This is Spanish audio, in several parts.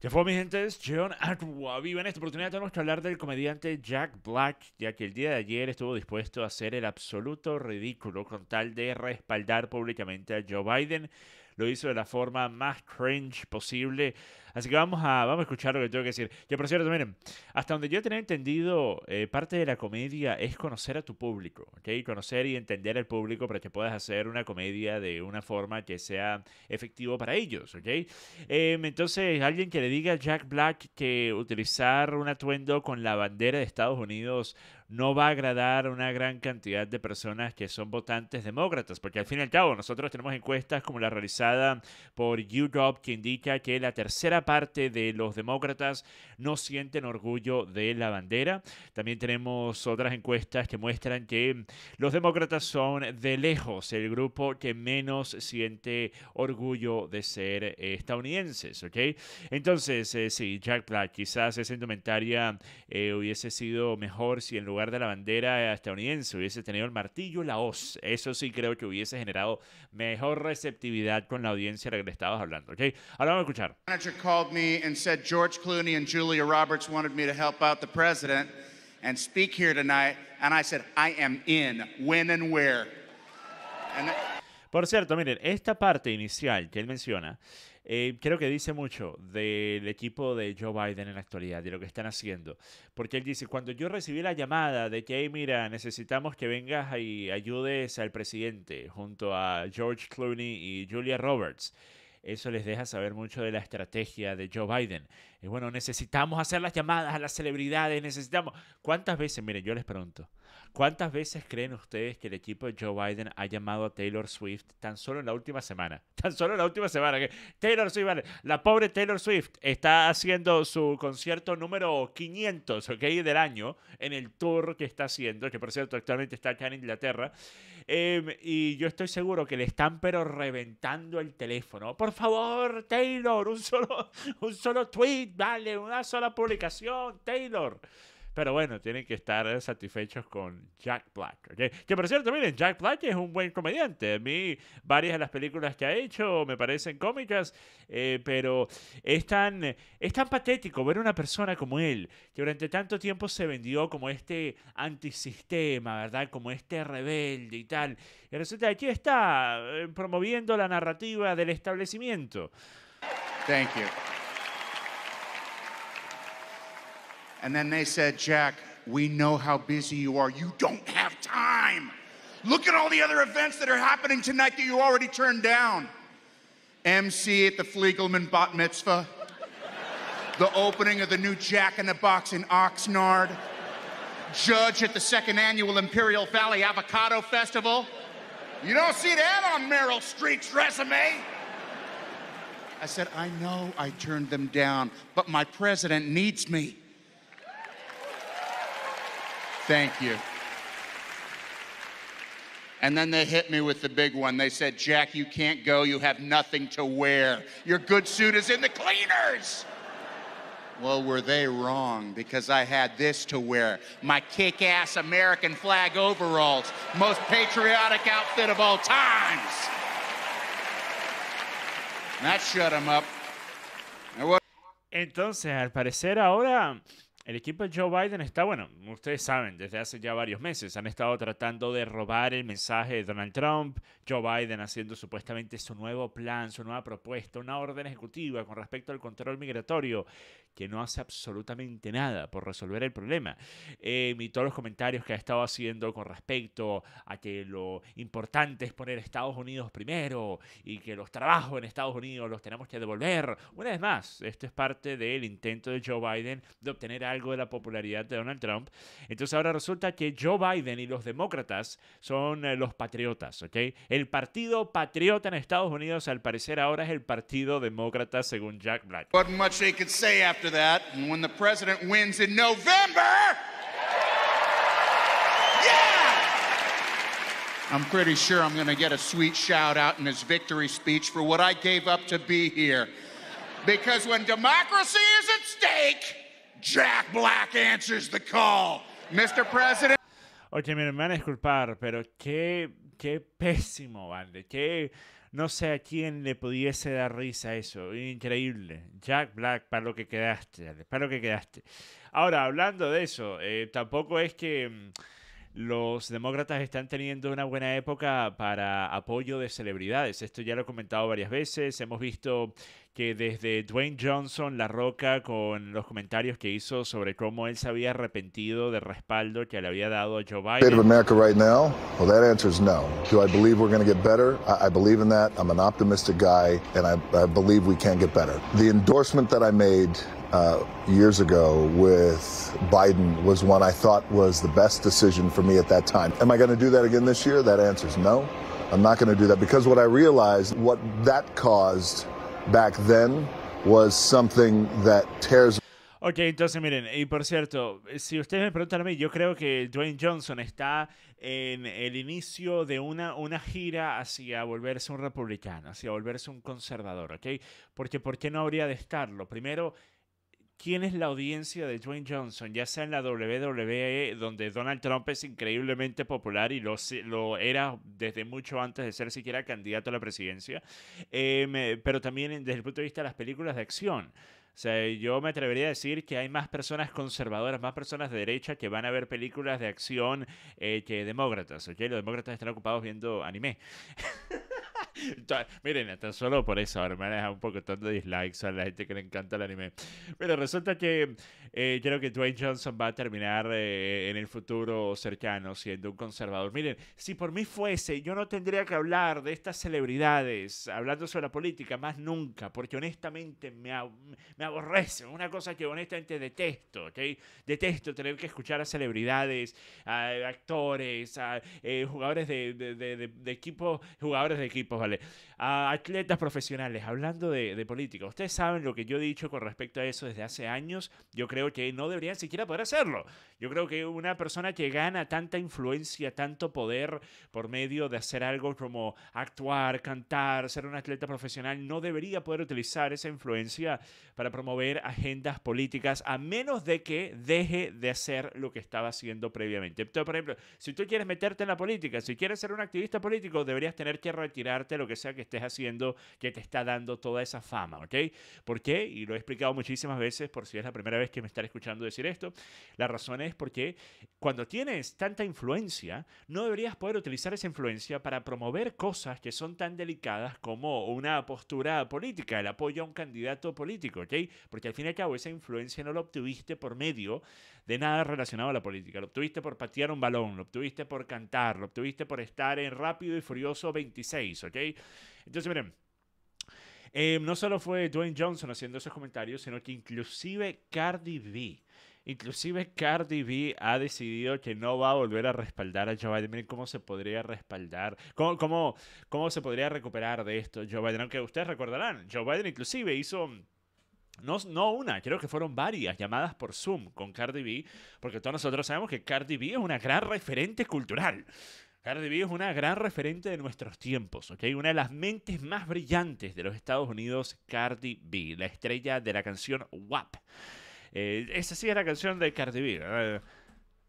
¿Qué fue, mi gente, es John Viva En esta oportunidad tenemos que hablar del comediante Jack Black, ya que el día de ayer estuvo dispuesto a hacer el absoluto ridículo con tal de respaldar públicamente a Joe Biden. Lo hizo de la forma más cringe posible, Así que vamos a, vamos a escuchar lo que tengo que decir. yo por cierto, miren, hasta donde yo tenía entendido, eh, parte de la comedia es conocer a tu público, ¿ok? Conocer y entender al público para que puedas hacer una comedia de una forma que sea efectivo para ellos, ¿ok? Em, entonces, alguien que le diga a Jack Black que utilizar un atuendo con la bandera de Estados Unidos no va a agradar a una gran cantidad de personas que son votantes demócratas, porque al fin y al cabo nosotros tenemos encuestas como la realizada por YouGov que indica que la tercera parte de los demócratas no sienten orgullo de la bandera. También tenemos otras encuestas que muestran que los demócratas son de lejos el grupo que menos siente orgullo de ser estadounidenses, ¿ok? Entonces, eh, si Jack Black, quizás esa indumentaria eh, hubiese sido mejor si en lugar de la bandera estadounidense hubiese tenido el martillo y la hoz. Eso sí creo que hubiese generado mejor receptividad con la audiencia de la que le estabas hablando, ¿ok? Ahora vamos a escuchar called me George Clooney Julia Roberts Por cierto, miren, esta parte inicial que él menciona, eh, creo que dice mucho del equipo de Joe Biden en la actualidad, de lo que están haciendo. Porque él dice, cuando yo recibí la llamada de que, mira, necesitamos que vengas y ayudes al presidente junto a George Clooney y Julia Roberts, eso les deja saber mucho de la estrategia de Joe Biden. es bueno, necesitamos hacer las llamadas a las celebridades, necesitamos... ¿Cuántas veces, miren, yo les pregunto, ¿Cuántas veces creen ustedes que el equipo de Joe Biden ha llamado a Taylor Swift tan solo en la última semana? Tan solo en la última semana. Taylor Swift, la pobre Taylor Swift está haciendo su concierto número 500, ¿ok? Del año, en el tour que está haciendo, que por cierto actualmente está acá en Inglaterra. Em, y yo estoy seguro que le están pero reventando el teléfono. Por favor, Taylor, un solo, un solo tweet, vale, una sola publicación, Taylor. Pero bueno, tienen que estar eh, satisfechos con Jack Black. Que por cierto, miren, Jack Black es un buen comediante. A mí varias de las películas que ha hecho me parecen cómicas, eh, pero es tan, es tan patético ver una persona como él, que durante tanto tiempo se vendió como este antisistema, ¿verdad? Como este rebelde y tal. Y resulta que aquí está eh, promoviendo la narrativa del establecimiento. Thank And then they said, Jack, we know how busy you are. You don't have time. Look at all the other events that are happening tonight that you already turned down. MC at the Fliegelman Bat Mitzvah, the opening of the new Jack in the Box in Oxnard, judge at the second annual Imperial Valley Avocado Festival. You don't see that on Meryl Streep's resume. I said, I know I turned them down, but my president needs me. Thank you. And then they hit me with the big one. They said, Jack, you can't go. You have nothing to wear. Your good suit is in the cleaners. Well, were they wrong? Because I had this to wear my kick ass American flag overalls, most patriotic outfit of all times. And that shut him up. Entonces, al parecer ahora el equipo de Joe Biden está, bueno, ustedes saben, desde hace ya varios meses han estado tratando de robar el mensaje de Donald Trump, Joe Biden haciendo supuestamente su nuevo plan, su nueva propuesta, una orden ejecutiva con respecto al control migratorio, que no hace absolutamente nada por resolver el problema. Eh, y todos los comentarios que ha estado haciendo con respecto a que lo importante es poner Estados Unidos primero y que los trabajos en Estados Unidos los tenemos que devolver. Una vez más, esto es parte del intento de Joe Biden de obtener algo de la popularidad de Donald Trump. Entonces ahora resulta que Joe Biden y los demócratas son eh, los patriotas, ¿ok? El partido patriota en Estados Unidos al parecer ahora es el partido demócrata según Jack Black. that. And when the president wins in November, yeah! I'm pretty sure I'm gonna get a sweet shout out in his victory speech for what I gave up to be here. Because when democracy is at stake, Jack Black answers the call. Mr. President. Oye, mi hermana, disculpar, pero qué, qué pésimo, Valde. Qué. No sé a quién le pudiese dar risa eso. Increíble. Jack Black, para lo que quedaste, para lo que quedaste. Ahora, hablando de eso, eh, tampoco es que... Mm, los demócratas están teniendo una buena época para apoyo de celebridades. Esto ya lo he comentado varias veces. Hemos visto que desde Dwayne Johnson, La Roca, con los comentarios que hizo sobre cómo él se había arrepentido del respaldo que le había dado a Joe Biden. State of America right now? Well, that answer is no. Do I believe we're going to get better? I, I, believe in that. I'm an optimistic guy, and I, I believe we can get better. The endorsement that I made uh, years ago with Biden was one I thought was the best decision for me at that time. Am I going to do that again this year? That answer is no. I'm not going to do that because what I realized, what that caused back then was something that tears. Ok, entonces miren, y por cierto, si ustedes me preguntan a mí, yo creo que Dwayne Johnson está en el inicio de una, una gira hacia volverse un republicano, hacia volverse un conservador, ¿ok? Porque ¿por qué no habría de estarlo? Primero, quién es la audiencia de Dwayne Johnson, ya sea en la WWE, donde Donald Trump es increíblemente popular y lo, era desde mucho antes de ser siquiera candidato a la presidencia, em, pero también desde el punto de vista de las películas de acción. O sea, yo me atrevería a decir que hay más personas conservadoras, más personas de derecha que van a ver películas de acción eh, que demócratas, ¿ok? Los demócratas están ocupados viendo anime. Miren, tan solo por eso, hermanas me han dejado un poco tanto de dislikes a la gente que le encanta el anime. Pero resulta que eh, creo que Dwayne Johnson va a terminar eh, en el futuro cercano siendo un conservador. Miren, si por mí fuese, yo no tendría que hablar de estas celebridades hablando sobre la política más nunca, porque honestamente me, aborrece. Una cosa que honestamente detesto, ¿ok? Detesto tener que escuchar a celebridades, a actores, a eh, jugadores de, de equipos, jugadores de equipos, ¿vale? A atletas profesionales, hablando de, de, política, ustedes saben lo que yo he dicho con respecto a eso desde hace años. Yo creo que no deberían siquiera poder hacerlo. Yo creo que una persona que gana tanta influencia, tanto poder por medio de hacer algo como actuar, cantar, ser un atleta profesional, no debería poder utilizar esa influencia para promover agendas políticas a menos de que deje de hacer lo que estaba haciendo previamente. por ejemplo, si tú quieres meterte en la política, si quieres ser un activista político, deberías tener que retirarte lo que sea que estés haciendo que te está dando toda esa fama, ¿ok? ¿Por qué? Y lo he explicado muchísimas veces, por si es la primera vez que me estás escuchando decir esto, la razón es porque cuando tienes tanta influencia, no deberías poder utilizar esa influencia para promover cosas que son tan delicadas como una postura política, el apoyo a un candidato político, ¿ok? Porque al fin y al cabo esa influencia no la obtuviste por medio de nada relacionado a la política, lo obtuviste por patear un balón, lo obtuviste por cantar, lo obtuviste por estar en rápido y furioso 26, ¿ok? Entonces, miren. Eh, no solo fue Dwayne Johnson haciendo esos comentarios, sino que inclusive Cardi B, inclusive Cardi B ha decidido que no va a volver a respaldar a Joe Biden. Miren cómo se podría respaldar, cómo, cómo, se podría recuperar de esto Joe Biden. Aunque ustedes recordarán, Joe Biden inclusive hizo no, no, una, creo que fueron varias llamadas por Zoom con Cardi B, porque todos nosotros sabemos que Cardi B es una gran referente cultural. Cardi B es una gran referente de nuestros tiempos, ¿ok? Una de las mentes más brillantes de los Estados Unidos, Cardi B, la estrella de la canción WAP. Eh, esa sí es la canción de Cardi B.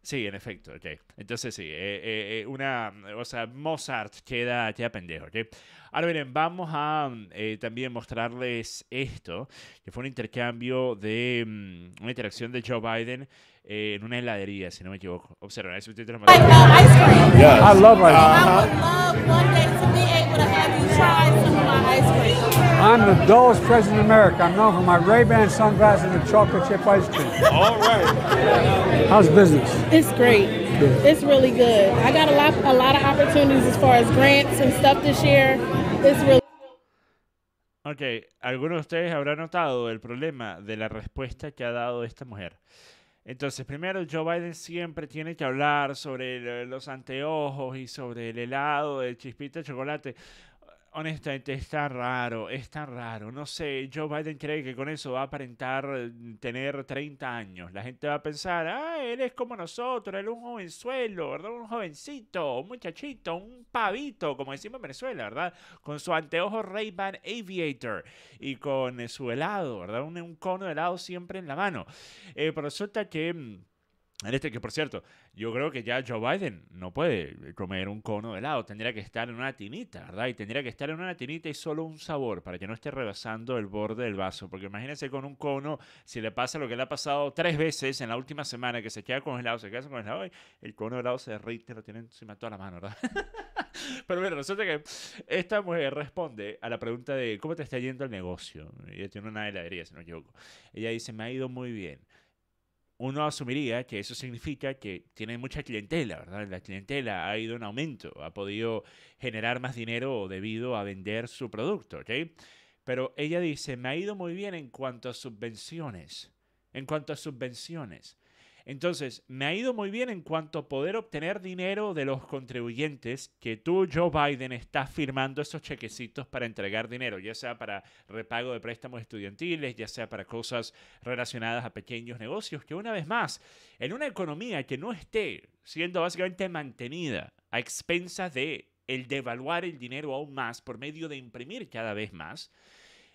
Sí, en efecto, ok. Entonces sí, eh, eh, una, o sea, Mozart queda, queda pendejo, ok. Ahora miren, vamos a mm, eh, también mostrarles esto, que fue un intercambio de mm, una interacción de Joe Biden eh, en una heladería, si no me equivoco. Observen, uh, I love love to be able to have you try some of my ice cream. I'm the dullest president of America. I'm known for my Ray-Ban sunglasses and chocolate chip ice cream. All right. How's business? It's great. It's as far as grants stuff this Ok, algunos de ustedes habrán notado el problema de la respuesta que ha dado esta mujer. Entonces, primero, Joe Biden siempre tiene que hablar sobre los anteojos y sobre el helado de chispita de chocolate honestamente está raro, está raro. No sé, Joe Biden cree que con eso va a aparentar eh, tener 30 años. La gente va a pensar, ah, él es como nosotros, él es un jovenzuelo, ¿verdad? Un jovencito, un muchachito, un pavito, como decimos en Venezuela, ¿verdad? Con su anteojo Ray Ban Aviator y con eh, su helado, ¿verdad? Un, cono de helado siempre en la mano. Eh, pero resulta que mm, en este que, por cierto, yo creo que ya Joe Biden no puede comer un cono de helado, tendría que estar en una tinita, ¿verdad? Y tendría que estar en una tinita y solo un sabor para que no esté rebasando el borde del vaso. Porque imagínense con un cono, si le pasa lo que le ha pasado tres veces en la última semana, que se queda congelado, se queda congelado, y el cono de helado se derrite, lo tiene encima toda la mano, ¿verdad? Pero bueno, resulta que esta mujer responde a la pregunta de ¿cómo te está yendo el negocio? Ella tiene una heladería, si no me Ella dice, me ha ido muy bien uno asumiría que eso significa que tiene mucha clientela, ¿verdad? La clientela ha ido en aumento, ha podido generar más dinero debido a vender su producto, ¿ok? Pero ella dice, me ha ido muy bien en cuanto a subvenciones, en cuanto a subvenciones. Entonces, me ha ido muy bien en cuanto a poder obtener dinero de los contribuyentes que tú, Joe Biden, estás firmando esos chequecitos para entregar dinero, ya sea para repago de préstamos estudiantiles, ya sea para cosas relacionadas a pequeños negocios, que una vez más, en una economía que no esté siendo básicamente mantenida a expensas de el devaluar el dinero aún más por medio de imprimir cada vez más,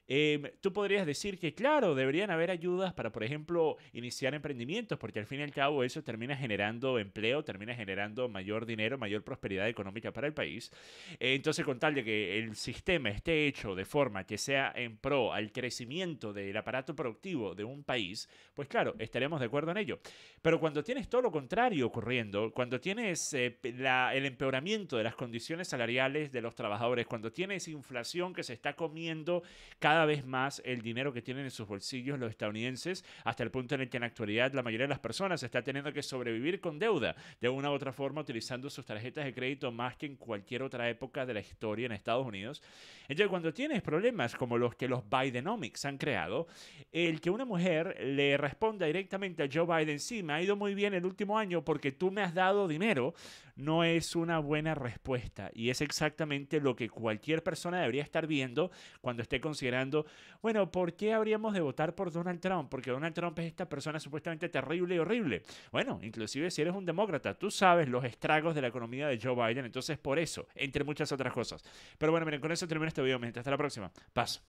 Em, tú podrías decir que, claro, deberían haber ayudas para, por ejemplo, iniciar emprendimientos, porque al fin y al cabo eso termina generando empleo, termina generando mayor dinero, mayor prosperidad económica para el país. entonces, con tal de que el sistema esté hecho de forma que sea en pro al crecimiento del aparato productivo de un país, pues claro, estaremos de acuerdo en ello. Pero cuando tienes todo lo contrario ocurriendo, cuando tienes eh, el empeoramiento de las condiciones salariales de los trabajadores, cuando tienes inflación que se está comiendo cada vez más el dinero que tienen en sus bolsillos los estadounidenses, hasta el punto en el que en actualidad la mayoría de las personas está teniendo que sobrevivir con deuda, de una u otra forma utilizando sus tarjetas de crédito más que en cualquier otra época de la historia en Estados Unidos. Entonces, cuando tienes problemas como los que los Bidenomics han creado, el que una mujer le responda directamente a Joe Biden, sí, me ha ido muy bien el último año porque tú me has dado dinero, no es una buena respuesta y es exactamente lo que cualquier persona debería estar viendo cuando esté considerando, bueno, ¿por qué habríamos de votar por Donald Trump? Porque Donald Trump es esta persona supuestamente terrible y horrible. Bueno, inclusive si eres un demócrata, tú sabes los estragos de la economía de Joe Biden, entonces por eso, entre muchas otras cosas. Pero bueno, miren, con eso termino este video. hasta la próxima. Paz.